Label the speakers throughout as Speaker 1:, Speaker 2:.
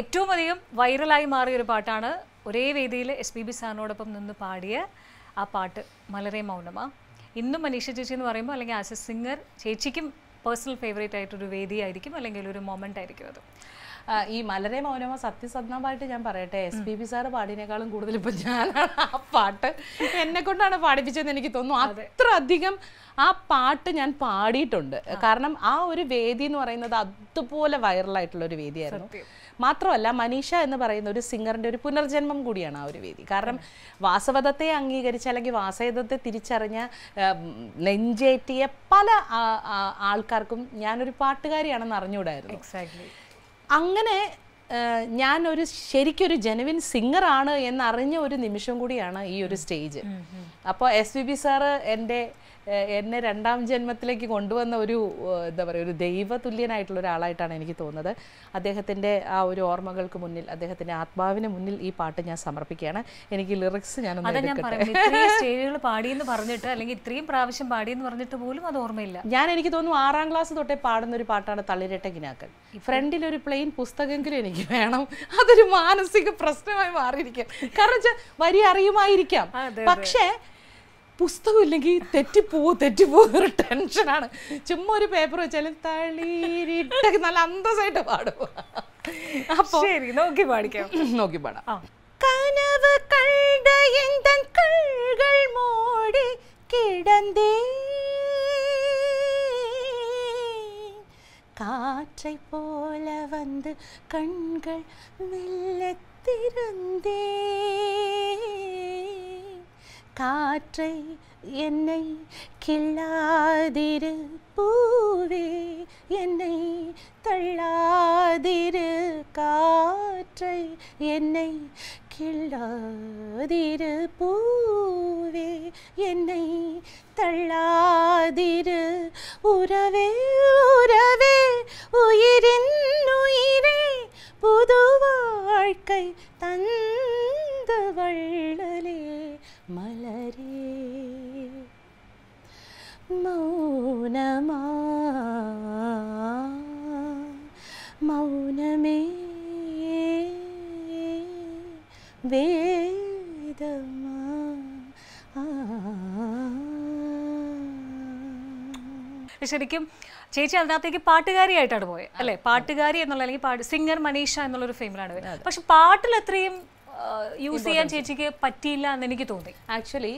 Speaker 1: ഏറ്റവും അധികം വൈറലായി മാറിയ ഒരു പാട്ടാണ് ഒരേ വേദിയിൽ എസ് പി ബി സാറിനോടൊപ്പം നിന്ന് പാടിയ ആ പാട്ട് മലരെ മൗനമാ ഇന്നും മനീഷ ചേച്ചി എന്ന് പറയുമ്പോൾ അല്ലെങ്കിൽ ആസ് എ സിംഗർ ചേച്ചിക്കും പേഴ്സണൽ ഫേവറേറ്റ് ആയിട്ടൊരു വേദിയായിരിക്കും അല്ലെങ്കിൽ ഒരു മൊമെൻ്റ് ആയിരിക്കും അത് ഈ മലരെ മൗനമ സത്യസന്ധമായിട്ട് ഞാൻ പറയട്ടെ എസ് പി ബി സാറ് പാടിനേക്കാളും കൂടുതൽ ഇപ്പം ഞാൻ ആ പാട്ട് എന്നെ കൊണ്ടാണ് പാടിപ്പിച്ചതെന്ന് എനിക്ക് തോന്നുന്നു അത്ര അധികം ആ പാട്ട് ഞാൻ പാടിയിട്ടുണ്ട് കാരണം ആ ഒരു വേദി എന്ന് പറയുന്നത് അതുപോലെ വൈറലായിട്ടുള്ള ഒരു വേദിയായിരുന്നു മാത്രമല്ല മനീഷ എന്ന് പറയുന്ന ഒരു സിംഗറിൻ്റെ ഒരു പുനർജന്മം കൂടിയാണ് ആ ഒരു വേദി കാരണം വാസവദത്തെ അംഗീകരിച്ച അല്ലെങ്കിൽ വാസവദത്തെ തിരിച്ചറിഞ്ഞ നെഞ്ചേറ്റിയ പല ആൾക്കാർക്കും ഞാനൊരു പാട്ടുകാരിയാണെന്ന് അറിഞ്ഞുകൂടായിരുന്നു എക്സാക്ട്ലി അങ്ങനെ ഞാനൊരു ശരിക്കൊരു ജെനുവിൻ സിംഗറാണ് എന്നറിഞ്ഞ ഒരു നിമിഷം കൂടിയാണ് ഈ ഒരു സ്റ്റേജ് അപ്പോൾ എസ് വി ബി സാറ് എൻ്റെ എന്നെ രണ്ടാം ജന്മത്തിലേക്ക് കൊണ്ടുവന്ന ഒരു എന്താ പറയുക ഒരു ദൈവതുല്യനായിട്ടുള്ള ഒരാളായിട്ടാണ് എനിക്ക് തോന്നുന്നത് അദ്ദേഹത്തിൻ്റെ ആ ഒരു ഓർമ്മകൾക്ക് മുന്നിൽ അദ്ദേഹത്തിൻ്റെ ആത്മാവിന് മുന്നിൽ ഈ പാട്ട് ഞാൻ സമർപ്പിക്കുകയാണ് എനിക്ക് ലിറിക്സ് ഞാൻ സ്റ്റേജുകൾ പാടിയെന്ന് പറഞ്ഞിട്ട് അല്ലെങ്കിൽ ഇത്രയും പ്രാവശ്യം പാടിയെന്ന് പറഞ്ഞിട്ട് പോലും അത് ഓർമ്മയില്ല ഞാൻ എനിക്ക് തോന്നുന്നു ആറാം ക്ലാസ് തൊട്ടേ പാടുന്ന ഒരു പാട്ടാണ് തളിരട്ട കിനാക്കൾ ഫ്രണ്ടിൽ ഒരു പ്ലെയിൻ പുസ്തകമെങ്കിലും എനിക്ക് വേണം അതൊരു മാനസിക പ്രശ്നമായി മാറിയിരിക്കും കാരണം വെച്ചാൽ വരി അറിയുമായിരിക്കാം പക്ഷേ പുസ്തകം ഇല്ലെങ്കിൽ തെറ്റിപ്പോ തെറ്റിപ്പോ ടെൻഷനാണ് ചുമ്മാ ഒരു പേപ്പർ വെച്ചാലും തളീരിട്ട നല്ല അന്തസ്സായിട്ട് പാടും അപ്പോൾ ശരി നോക്കി പാടിക്കാം നോക്കി പാടാം
Speaker 2: കനവ് காற்றை என்னை கிள்ளாதிரு பூவே என்னை தள்ளாதிரு காற்றை என்னை கிள்ளாதிரு பூவே என்னை தள்ளாதிரு உறவே உறவே உயிரின் உயிரே புது வாழ்க்கை മൗനമേ വേദമാ ശരിക്കും ചേച്ചി
Speaker 1: അതിനകത്തേക്ക് പാട്ടുകാരിയായിട്ടാണ് പോയത് അല്ലേ പാട്ടുകാരി എന്നുള്ള അല്ലെങ്കിൽ സിംഗർ മനീഷ എന്നുള്ളൊരു ഫേമിലാണ് പക്ഷെ പാട്ടിൽ അത്രയും യൂസ് ചെയ്യാൻ ചേച്ചിക്ക് പറ്റിയില്ല എന്ന് എനിക്ക് തോന്നി ആക്ച്വലി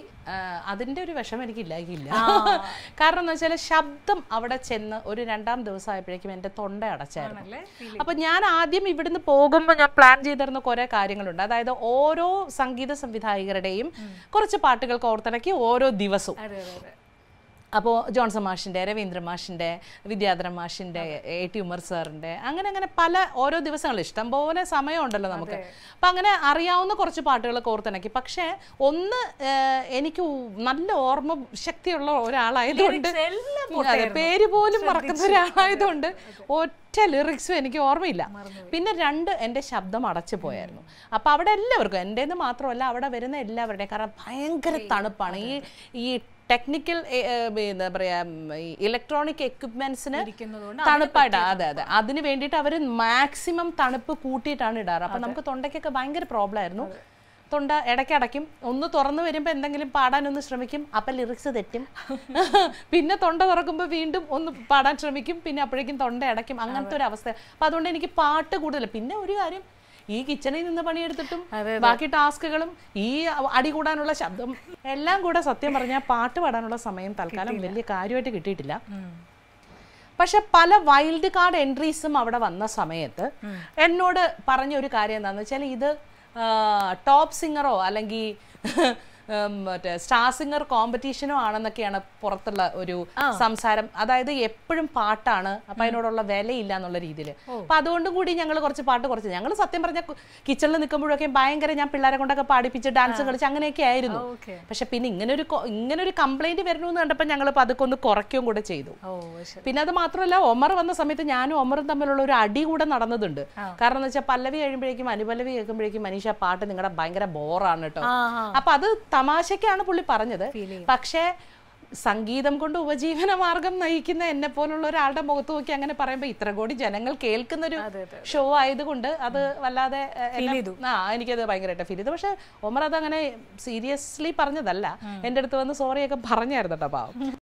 Speaker 1: അതിൻ്റെ ഒരു വിഷമം എനിക്കില്ലായില്ല കാരണം എന്ന് വെച്ചാൽ ശബ്ദം അവിടെ ചെന്ന് ഒരു രണ്ടാം ദിവസം ആയപ്പോഴേക്കും എൻ്റെ തൊണ്ട അടച്ചായിരുന്നു അപ്പം ഞാൻ ആദ്യം ഇവിടുന്ന് പോകുമ്പോൾ ഞാൻ പ്ലാൻ ചെയ്തിരുന്ന കുറേ കാര്യങ്ങളുണ്ട് അതായത് ഓരോ സംഗീത സംവിധായകരുടെയും കുറച്ച് പാട്ടുകൾ ഓർത്തിണക്കി ഓരോ ദിവസവും അപ്പോൾ ജോൺസൺ മാഷിൻ്റെ രവീന്ദ്ര മാഷിൻ്റെ വിദ്യാധരൻ മാഷിൻ്റെ എ ടി ഉമർ സാറിൻ്റെ അങ്ങനെ അങ്ങനെ പല ഓരോ ദിവസങ്ങൾ ഇഷ്ടം പോലെ സമയമുണ്ടല്ലോ നമുക്ക് അപ്പം അങ്ങനെ അറിയാവുന്ന കുറച്ച് പാട്ടുകൾ കോർത്തിണക്കി പക്ഷേ ഒന്ന് എനിക്ക് നല്ല ഓർമ്മ ശക്തിയുള്ള ഒരാളായതുകൊണ്ട് പേര് പോലും മറക്കുന്ന ഒരാളായതുകൊണ്ട് ഒറ്റ ലിറിക്സും എനിക്ക് ഓർമ്മയില്ല പിന്നെ രണ്ട് എൻ്റെ ശബ്ദം അടച്ചു പോയായിരുന്നു അപ്പോൾ അവിടെ എല്ലാവർക്കും എൻ്റെ മാത്രമല്ല അവിടെ വരുന്ന എല്ലാവരുടെയും കാരണം ഭയങ്കര തണുപ്പാണ് ഈ ഈ ടെക്നിക്കൽ എന്താ പറയാ ഇലക്ട്രോണിക് എക്യുപ്മെന്റ്സിന് തണുപ്പായിട്ട് അതെ അതെ അതിന് വേണ്ടിയിട്ട് അവർ മാക്സിമം തണുപ്പ് കൂട്ടിയിട്ടാണ് ഇടാറ് അപ്പൊ നമുക്ക് തൊണ്ടയ്ക്കൊക്കെ ഭയങ്കര പ്രോബ്ലം ആയിരുന്നു തൊണ്ട ഇടയ്ക്ക് അടയ്ക്കും ഒന്ന് തുറന്നു വരുമ്പോൾ എന്തെങ്കിലും പാടാനൊന്ന് ശ്രമിക്കും അപ്പം ലിറിക്സ് തെറ്റും പിന്നെ തൊണ്ട തുറക്കുമ്പോൾ വീണ്ടും ഒന്ന് പാടാൻ ശ്രമിക്കും പിന്നെ അപ്പോഴേക്കും തൊണ്ട അടയ്ക്കും അങ്ങനത്തെ ഒരു അവസ്ഥ അപ്പം അതുകൊണ്ട് എനിക്ക് പാട്ട് കൂടുതൽ പിന്നെ ഒരു കാര്യം ഈ കിച്ചണിൽ നിന്ന് പണിയെടുത്തിട്ടും ബാക്കി ടാസ്കുകളും ഈ അടി കൂടാനുള്ള ശബ്ദം എല്ലാം കൂടെ സത്യം പറഞ്ഞാൽ പാട്ട് പാടാനുള്ള സമയം തൽക്കാലം വലിയ കാര്യമായിട്ട് കിട്ടിയിട്ടില്ല പക്ഷെ പല വൈൽഡ് കാർഡ് എൻട്രീസും അവിടെ വന്ന സമയത്ത് എന്നോട് പറഞ്ഞ ഒരു കാര്യം എന്താണെന്ന് വെച്ചാൽ ഇത് ടോപ്പ് സിംഗറോ അല്ലെങ്കിൽ മറ്റേ സ്റ്റാർ സിംഗർ കോമ്പറ്റീഷനോ ആണെന്നൊക്കെയാണ് പുറത്തുള്ള ഒരു സംസാരം അതായത് എപ്പോഴും പാട്ടാണ് അപ്പൊ അതിനോടുള്ള വിലയില്ല എന്നുള്ള രീതിയിൽ അപ്പൊ അതുകൊണ്ടും കൂടി ഞങ്ങൾ കുറച്ച് പാട്ട് കുറച്ച് ഞങ്ങൾ സത്യം പറഞ്ഞ കിച്ചണിൽ നിൽക്കുമ്പോഴൊക്കെ ഭയങ്കര ഞാൻ പിള്ളേരെ കൊണ്ടൊക്കെ പാടിപ്പിച്ച് ഡാൻസ് കളിച്ച് അങ്ങനെയൊക്കെ ആയിരുന്നു പക്ഷെ പിന്നെ ഇങ്ങനെ ഒരു ഇങ്ങനെ ഒരു കംപ്ലൈന്റ് വരണമെന്ന് കണ്ടപ്പോൾ ഞങ്ങൾ പതുക്കെ ഒന്ന് കുറയ്ക്കുകയും കൂടെ ചെയ്തു പിന്നെ അത് മാത്രമല്ല ഒമർ വന്ന സമയത്ത് ഞാനും ഒമറും തമ്മിലുള്ള ഒരു അടി കൂടെ നടന്നതുണ്ട് കാരണം എന്ന് വെച്ചാൽ പല്ലവി കഴിയുമ്പോഴേക്കും അനുപല്ലവി കേൾക്കുമ്പോഴേക്കും മനീഷ പാട്ട് നിങ്ങളുടെ ഭയങ്കര ബോറാണ് കേട്ടോ അപ്പൊ അത് തമാശക്കാണ് പുള്ളി പറഞ്ഞത് പക്ഷേ സംഗീതം കൊണ്ട് ഉപജീവന മാർഗം നയിക്കുന്ന എന്നെ പോലുള്ള ഒരാളുടെ മുഖത്ത് നോക്കി അങ്ങനെ പറയുമ്പോൾ ഇത്ര കോടി ജനങ്ങൾ കേൾക്കുന്ന ഒരു ഷോ ആയതുകൊണ്ട് അത് വല്ലാതെ ആ എനിക്കത് ഭയങ്കരമായിട്ട് ഫീൽ ചെയ്തു പക്ഷെ ഒമർ അത് അങ്ങനെ സീരിയസ്ലി പറഞ്ഞതല്ല എൻ്റെ അടുത്ത്
Speaker 2: വന്ന് സോറിയൊക്കെ പറഞ്ഞായിരുന്നു കേട്ടോ പാവം